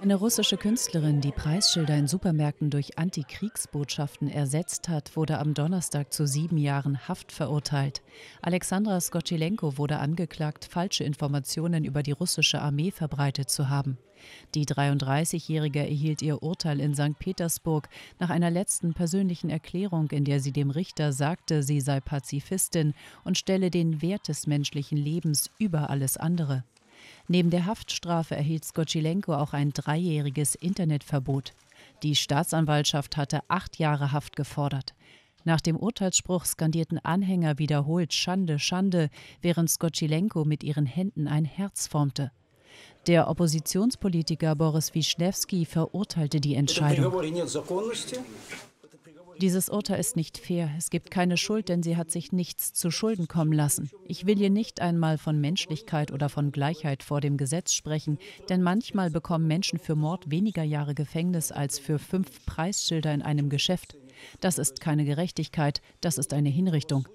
Eine russische Künstlerin, die Preisschilder in Supermärkten durch Antikriegsbotschaften ersetzt hat, wurde am Donnerstag zu sieben Jahren Haft verurteilt. Alexandra Skoczylenko wurde angeklagt, falsche Informationen über die russische Armee verbreitet zu haben. Die 33-Jährige erhielt ihr Urteil in St. Petersburg nach einer letzten persönlichen Erklärung, in der sie dem Richter sagte, sie sei Pazifistin und stelle den Wert des menschlichen Lebens über alles andere. Neben der Haftstrafe erhielt Skocilenko auch ein dreijähriges Internetverbot. Die Staatsanwaltschaft hatte acht Jahre Haft gefordert. Nach dem Urteilsspruch skandierten Anhänger wiederholt Schande, Schande, während Skocilenko mit ihren Händen ein Herz formte. Der Oppositionspolitiker Boris Wischnewski verurteilte die Entscheidung. Dieses Urteil ist nicht fair. Es gibt keine Schuld, denn sie hat sich nichts zu Schulden kommen lassen. Ich will hier nicht einmal von Menschlichkeit oder von Gleichheit vor dem Gesetz sprechen, denn manchmal bekommen Menschen für Mord weniger Jahre Gefängnis als für fünf Preisschilder in einem Geschäft. Das ist keine Gerechtigkeit, das ist eine Hinrichtung.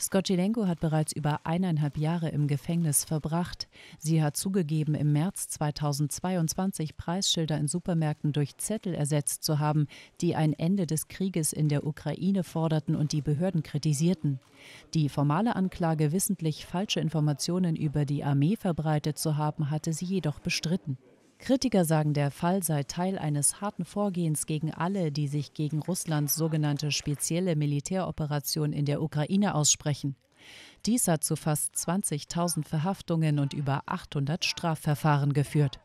Skotczylenko hat bereits über eineinhalb Jahre im Gefängnis verbracht. Sie hat zugegeben, im März 2022 Preisschilder in Supermärkten durch Zettel ersetzt zu haben, die ein Ende des Krieges in der Ukraine forderten und die Behörden kritisierten. Die formale Anklage, wissentlich falsche Informationen über die Armee verbreitet zu haben, hatte sie jedoch bestritten. Kritiker sagen, der Fall sei Teil eines harten Vorgehens gegen alle, die sich gegen Russlands sogenannte spezielle Militäroperation in der Ukraine aussprechen. Dies hat zu fast 20.000 Verhaftungen und über 800 Strafverfahren geführt.